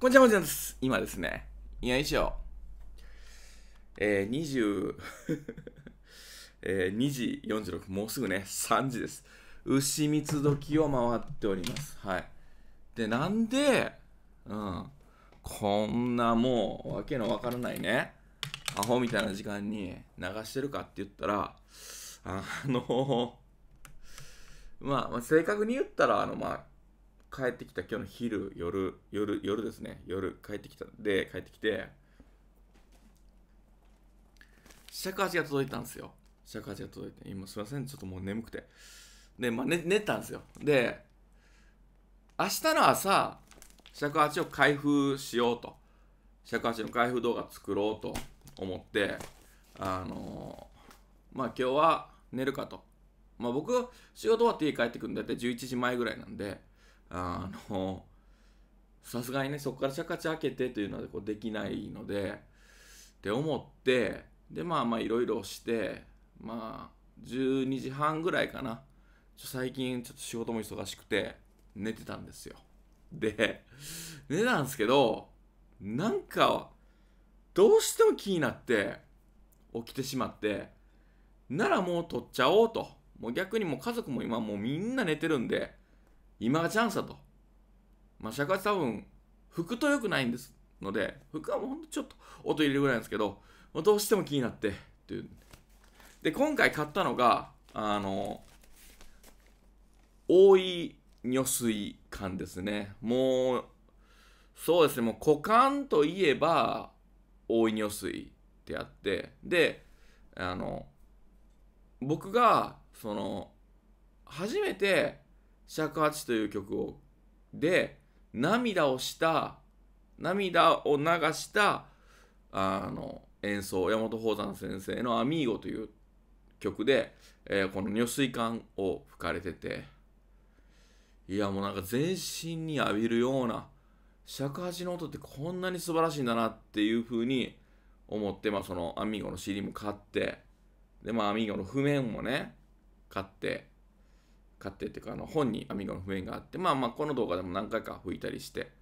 こんにちは、にちゃです。今ですね、よいしょ。えー、十。えー、時時十六、もうすぐね、三時です。牛蜜時を回っております。はい。で、なんで、うん、こんなもう、わけのわからないね、アホみたいな時間に流してるかって言ったら、あのまあ、まあ、正確に言ったら、あの、まあ、帰ってきた今日の昼夜夜夜ですね夜帰ってきたで帰ってきて尺八が届いたんですよ尺八が届いて今すいませんちょっともう眠くてで、まあ、ね、寝たんですよで明日の朝尺八を開封しようと尺八の開封動画作ろうと思ってあのー、まあ今日は寝るかとまあ僕仕事終わって家帰ってくるんだって11時前ぐらいなんであの、さすがにね、そこからシャカチャ開けてというのはこうできないので、って思って、で、まあまあいろいろして、まあ、12時半ぐらいかな。ちょ最近ちょっと仕事も忙しくて、寝てたんですよ。で、寝たんですけど、なんか、どうしても気になって、起きてしまって、ならもう取っちゃおうと。もう逆にもう家族も今もうみんな寝てるんで、今がチャンスだと。まあ、尺八多分、服と良くないんですので、服はもうほんとちょっと音入れるぐらいなんですけど、どうしても気になって、ていう。で、今回買ったのが、あの、大井如水館ですね。もう、そうですね、もう股間といえば、大井如水ってあって、で、あの、僕が、その、初めて、尺八という曲をで涙をした涙を流したあの演奏山本宝山先生の「アミーゴ」という曲で、えー、この如水管を吹かれてていやもうなんか全身に浴びるような尺八の音ってこんなに素晴らしいんだなっていうふうに思って、まあ、そのアミーゴの CD も買ってでまあアミーゴの譜面もね買って買ってっていうかあの本にアミゴの譜面があってまあまあこの動画でも何回か拭いたりして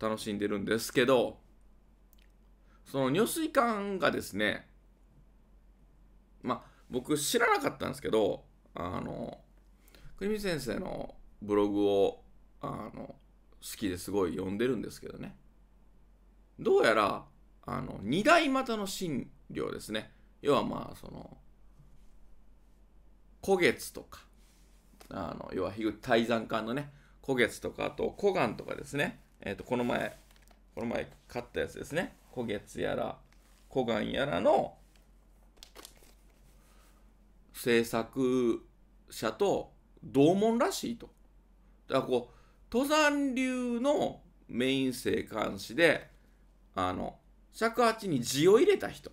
楽しんでるんですけどその入水管がですねまあ僕知らなかったんですけどあの国見先生のブログをあの好きですごい読んでるんですけどねどうやらあの二大股の診療ですね要はまあその古月とかあの要は泰山館のね、古月とか、あと古岩とかですね、えっ、ー、と、この前、この前買ったやつですね、古月やら、古岩やらの制作者と同門らしいと。だからこう、登山流のメイン性監視で、あの、尺八に字を入れた人。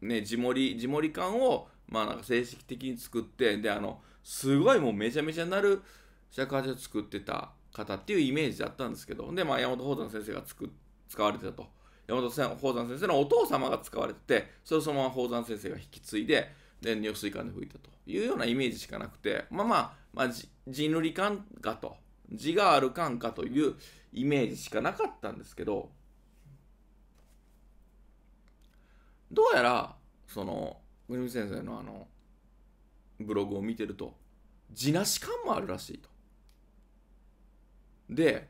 ね、地盛り、地盛り感を、まあなんか正式的に作って、で、あの、すごいもうめちゃめちゃなる尺八を作ってた方っていうイメージだったんですけど、で、まあ、山本宝山先生がつく使われてたと。山本宝山先生のお父様が使われてて、それをそのまま宝山先生が引き継いで、で、尿水管で吹いたというようなイメージしかなくて、まあまあ、まあ、地塗り感かと、字がある感かというイメージしかなかったんですけど、どうやら、その、国見先生のあの、ブログを見てると地なし感もあるらしいと。で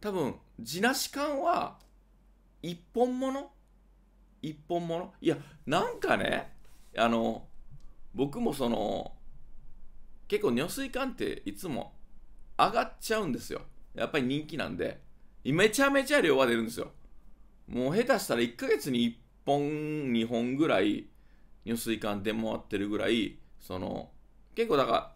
多分地なし感は一本物一本物いやなんかねあの僕もその結構尿水缶っていつも上がっちゃうんですよやっぱり人気なんでめちゃめちゃ量は出るんですよもう下手したら1ヶ月に1本2本ぐらい尿水管出回ってるぐらいその結構だから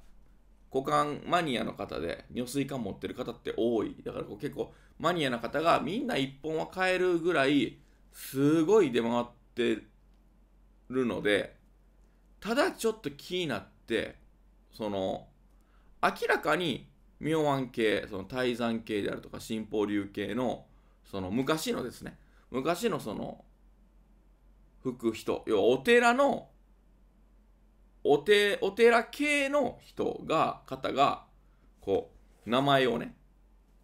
股間マニアの方で尿水管持ってる方って多いだからこう結構マニアな方がみんな1本は買えるぐらいすごい出回ってるのでただちょっと気になってその明らかに妙案系その泰山系であるとか新法流系のその昔のですね昔のその吹く人要はお寺のおてお寺系の人が方がこう名前をね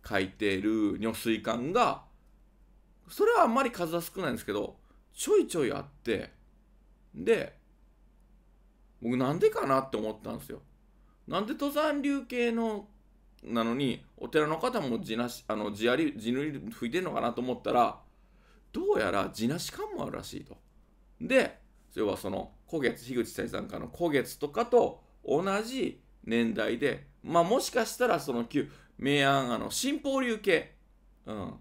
書いてる如水館がそれはあんまり数は少ないんですけどちょいちょいあってで僕なんでかなって思ったんですよ。なんで登山流系のなのにお寺の方も地なしあの地あり地りいてんのかなと思ったらどうやら地なし感もあるらしいと。で要はその古月樋口財産家の古月とかと同じ年代でまあもしかしたらその旧明暗あの新法流系うん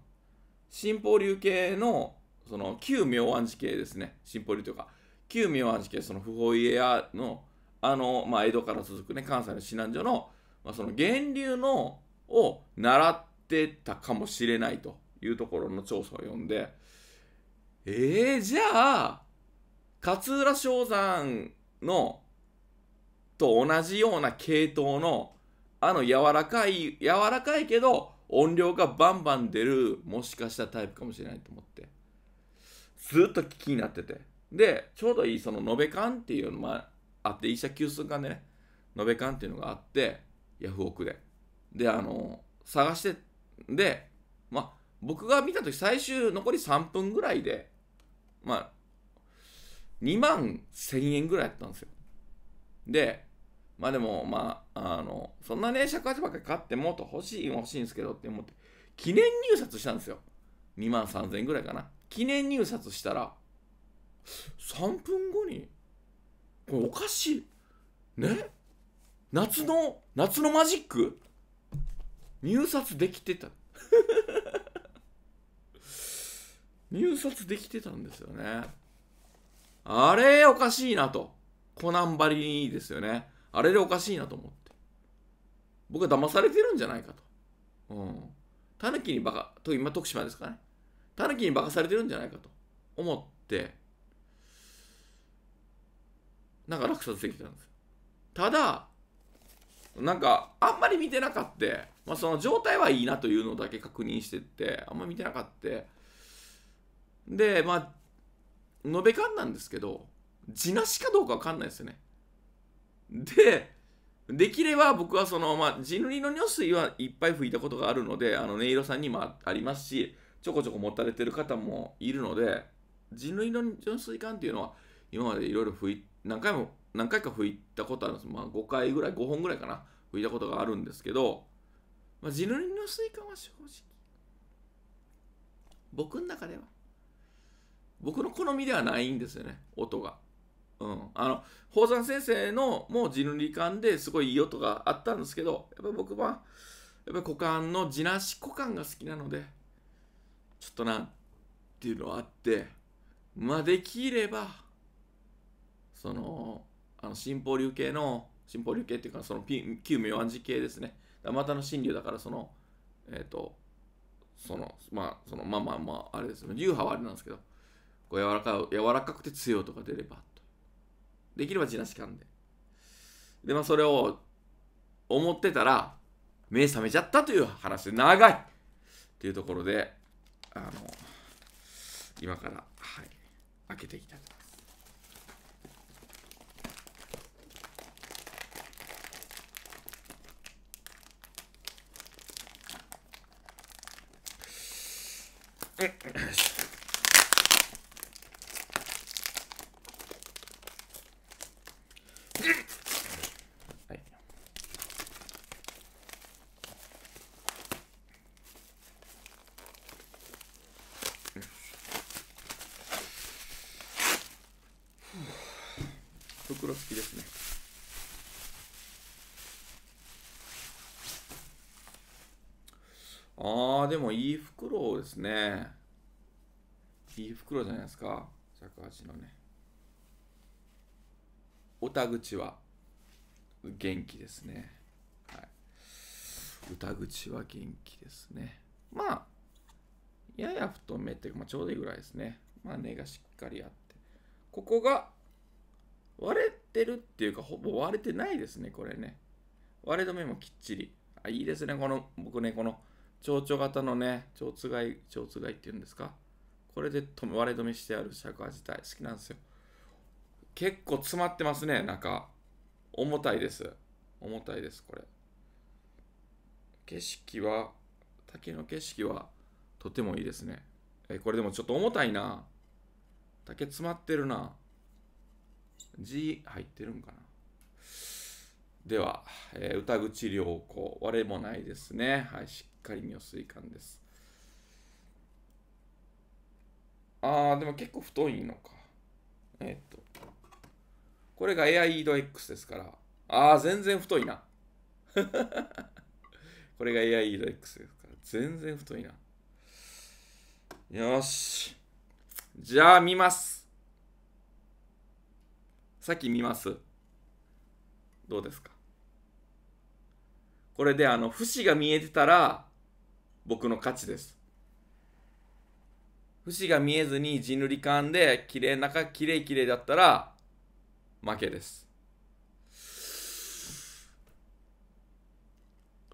新法流系のその旧明暗寺系ですね新法流というか旧明暗寺系その不法家屋のあの、まあ、江戸から続くね関西の指南所の,、まあその源流のを習ってたかもしれないというところの調査を読んでえー、じゃあ勝浦正山のと同じような系統のあの柔らかい柔らかいけど音量がバンバン出るもしかしたタイプかもしれないと思ってずっと気になっててでちょうどいいその延べ缶っていうのがあって医者急須缶でね延べ缶っていうのがあってヤフオクでであの探してでまあ僕が見た時最終残り3分ぐらいでまあ2万1000円ぐらいやったんですよ。で、まあでも、まあ、あの、そんなね、尺八ばっかり買ってもっと欲しい欲しいんですけどって思って、記念入札したんですよ。2万3000円ぐらいかな。記念入札したら、3分後に、これおかしい。ね夏の、夏のマジック入札できてた。入札できてたんですよね。あれおかしいなと。コナンばりですよね。あれでおかしいなと思って。僕は騙されてるんじゃないかと。うん。タヌキにバカ、と今徳島ですかね。タヌキにバカされてるんじゃないかと思って、なんか落札できたんですただ、なんかあんまり見てなかった、まあ、その状態はいいなというのだけ確認してってあんまり見てなかったでまあ延べんなんですけど地なしかどうか分かんないですよねでできれば僕はその、まあ、地塗りの尿水はいっぱい拭いたことがあるのであの音色さんにもありますしちょこちょこ持たれてる方もいるので地塗りの尿水管っていうのは今までいろいろ拭い何回も何回か拭いたことあるんです、まあ、5回ぐらい5本ぐらいかな拭いたことがあるんですけど、まあ、地塗りの水管は正直僕の中では僕の好みではないんですよね、音が。うん。あの、宝山先生のもう地の理感ですごいいい音があったんですけど、やっぱ僕は、やっぱり股間の地なし股間が好きなので、ちょっとな、っていうのはあって、まあ、できれば、その、あの、新法流系の、新法流系っていうか、その、旧明暗寺系ですね。またの新流だから、その、えっ、ー、と、その、まあ、その、まあまあまあ、あれですね。流派はあれなんですけど、こう柔らか柔らかくて強い音が出ればできればじらしかんででまあそれを思ってたら目覚めちゃったという話で長いっていうところであの今から、はい、開けていきたいと思います。好きですねああでもいい袋ですねいい袋じゃないですか尺八のねおた口は元気ですねはい歌口は元気ですねまあやや太めっていうか、まあ、ちょうどいいぐらいですねまあ根がしっかりあってここが割れてるっていうか、ほぼ割れてないですね、これね。割れ止めもきっちり。あ、いいですね、この、僕ね、この、蝶々型のね、蝶々い、蝶々いっていうんですか。これで割れ止めしてある尺八体、好きなんですよ。結構詰まってますね、中。重たいです。重たいです、これ。景色は、竹の景色は、とてもいいですね。え、これでもちょっと重たいな。竹詰まってるな。G 入ってるんかなでは、えー、歌口良好、我もないですね。はい、しっかり妙水感です。あー、でも結構太いのか。えー、っと、これがエアイード X ですから。あー、全然太いな。これがエアイード X ですから。全然太いな。よし。じゃあ見ます。さっき見ますどうですかこれであの節が見えてたら僕の勝ちです節が見えずに地塗り感で綺麗中綺麗綺麗だったら負けです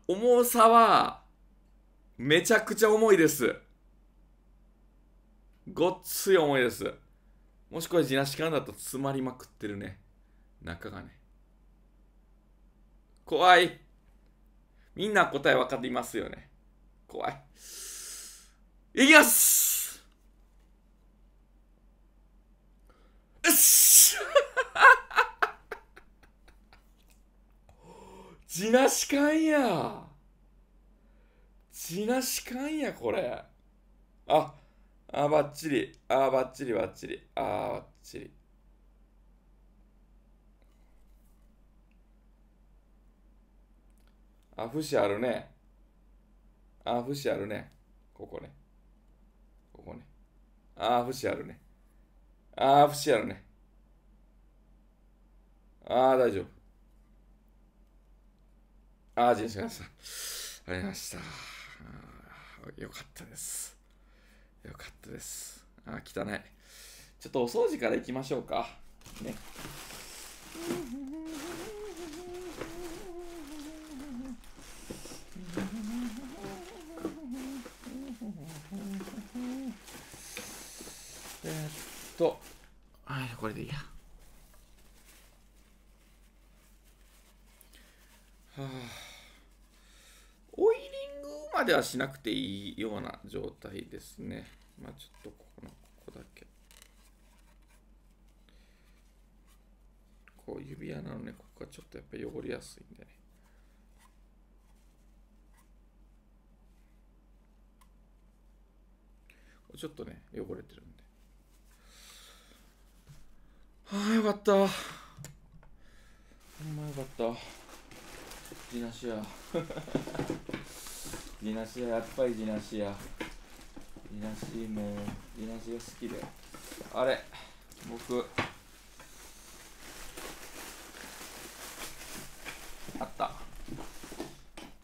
重さはめちゃくちゃ重いですごっつい重いですもしこれ地なしかだと詰まりまくってるね。中がね。怖い。みんな答え分かりますよね。怖い。いきますよし 地なしかや。地なしかや、これ。ああばっちり。あばっちり、ばっちり。あばっちり。あ、節あるね。あ、節あるね。ここね。ここね。あ、節あるね。あ、節あるね。あ、大丈夫。あ、人生さん。ありました。よかったです。よかったです。あ、汚い。ちょっとお掃除からいきましょうか。ね。えっと、はい、これでいいや。ではしなくていいような状態ですね。まあ、ちょっとここの、ここだけ。こう指輪なのね、ここがちょっとやっぱ汚れやすいんでね。ちょっとね、汚れてるんで。はあ、よかった。ほんまよかった。地なしや。ィナシや、やっぱり地なしや。地なしも、地なしが好きで。あれ、僕、あった。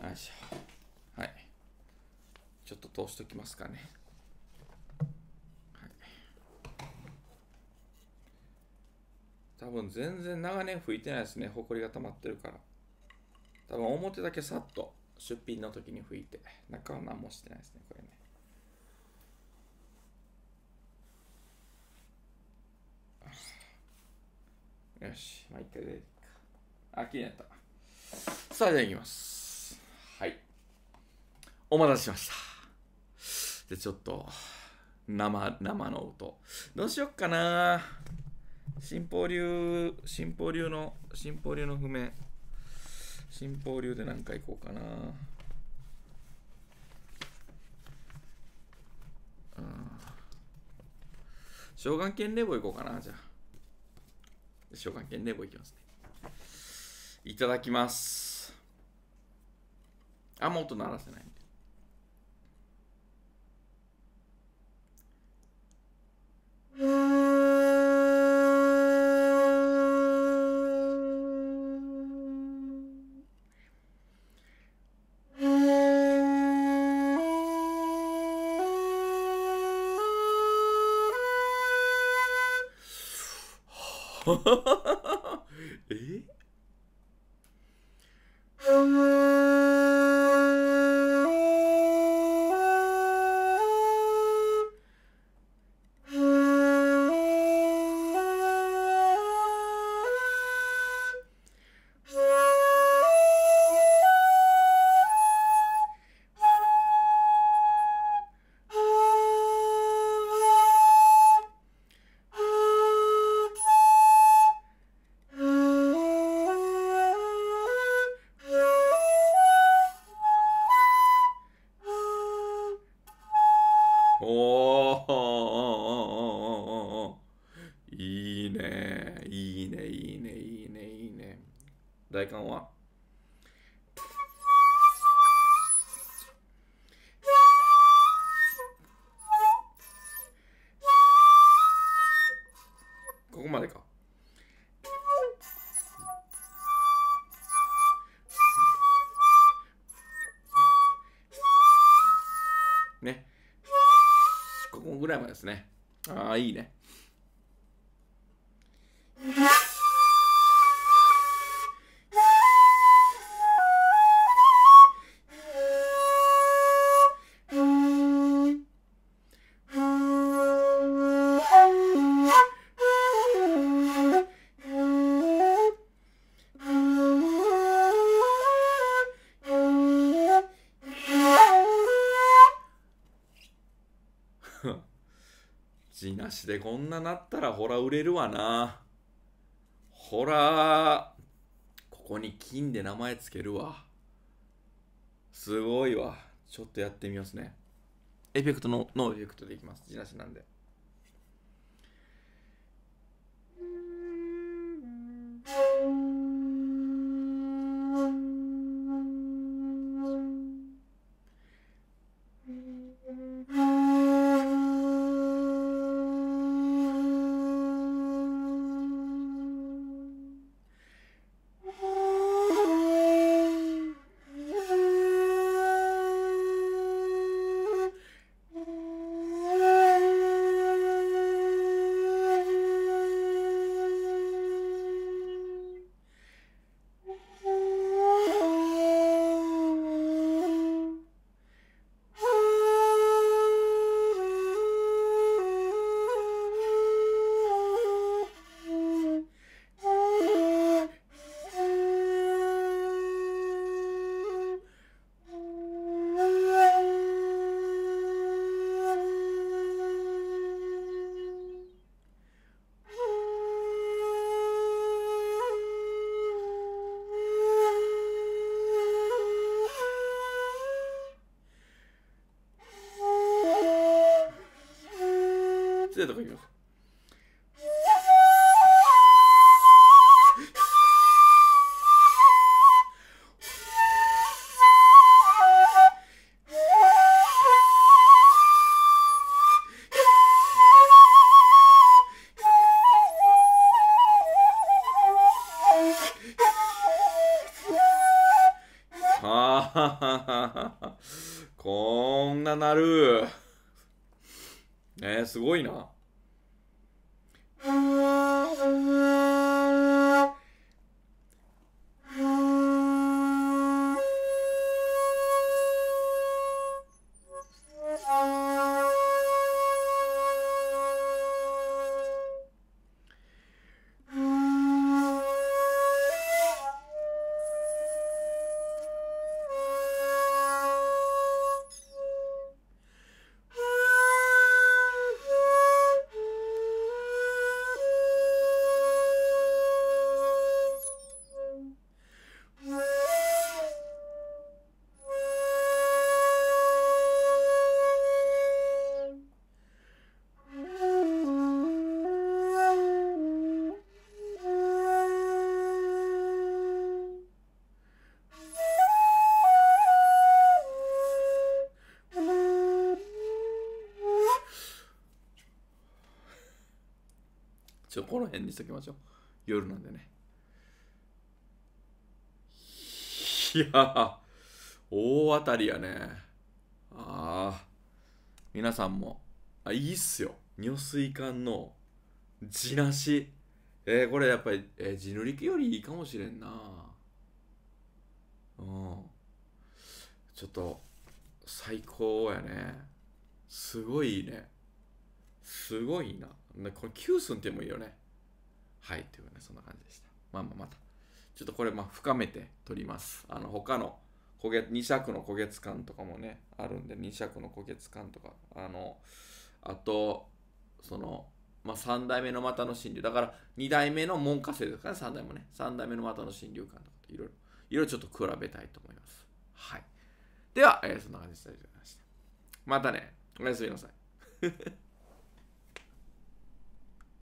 よいしょ。はい。ちょっと通しときますかね。多分全然長年拭いてないですね。ほこりが溜まってるから。多分表だけさっと出品の時に拭いて中は何もしてないですねこれねよし、まあ、一回出てあ、きれになった。さあ、じゃあ行きます。はい。お待たせしました。で、ちょっと、生、生の音。どうしよっかな。新法流、新法流の、新法流の譜面。新法流で何回行こうかな。うん。小眼犬レボ行こうかな、じゃあ。小眼犬レボ行きますね。いただきます。あ、もっと鳴らせないんで。えっおお、おお、おお、おお、おお、おお。いいねいいねいいねいいねいいね大観は proteine. でこんななったらほら売れるわな。ほら、ここに金で名前つけるわ。すごいわ。ちょっとやってみますね。エフェクトの、ノーエフェクトでいきます。地なしなんで。ってとか言います辺にしときましょう。夜なんでね。いや大当たりやね。ああ。皆さんも、あ、いいっすよ。尿水管の地なし。えー、これやっぱり、えー、地の力よりいいかもしれんな。うん。ちょっと、最高やね。すごいね。すごいな。これ9寸ってもいいよね。はい、というね、そんな感じでした。まあまあまた、ちょっとこれ、まあ、深めて取ります。あの、他の焦げ、2尺の焦げつ感とかもね、あるんで、2尺の焦げつ感とか、あの、あと、その、まあ、3代目の股の心流。だから、2代目の門下生ですからね、3代もね。3代目の股の心流感とか、いろいろ、いろいろちょっと比べたいと思います。はい。では、えー、そんな感じでした。またね、おやすみなさい。